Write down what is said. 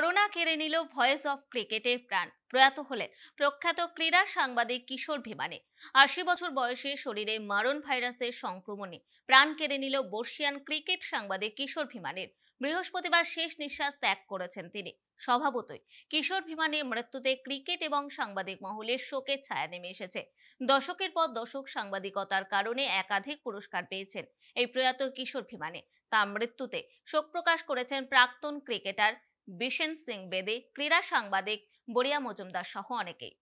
corona কেড়ে নিল voice of ক্রিকেটের প্রাণ প্রয়াত হলেন প্রখ্যাত ক্রীড়া সাংবাদিক কিশোর ভিমানে আশি বছর বয়সে শরীরে মারণ ভাইরাসের সংক্রমণে প্রাণ কেড়ে নিল বর্ষিয়ান ক্রিকেট সাংবাদিক কিশোর ভিমানের বৃহস্পতিবার শেষ নিঃশ্বাস ত্যাগ করেছেন তিনি স্বভাবতই কিশোর ভিমানের মৃত্যুতে ক্রিকেট এবং সাংবাদিক মহলের শোকের ছায়া নেমে এসেছে দশকের পর দশক সাংবাদিকতার কারণে একাধিক পুরস্কার পেয়েছেন এই প্রয়াত কিশোর ভিমানে তার মৃত্যুতে শোক প্রকাশ করেছেন প্রাক্তন ক্রিকেটার বিশেন সিং বেদে ক্রীড়া সাংবাদিক বরিয়া মজুমদার সহ অনেকেই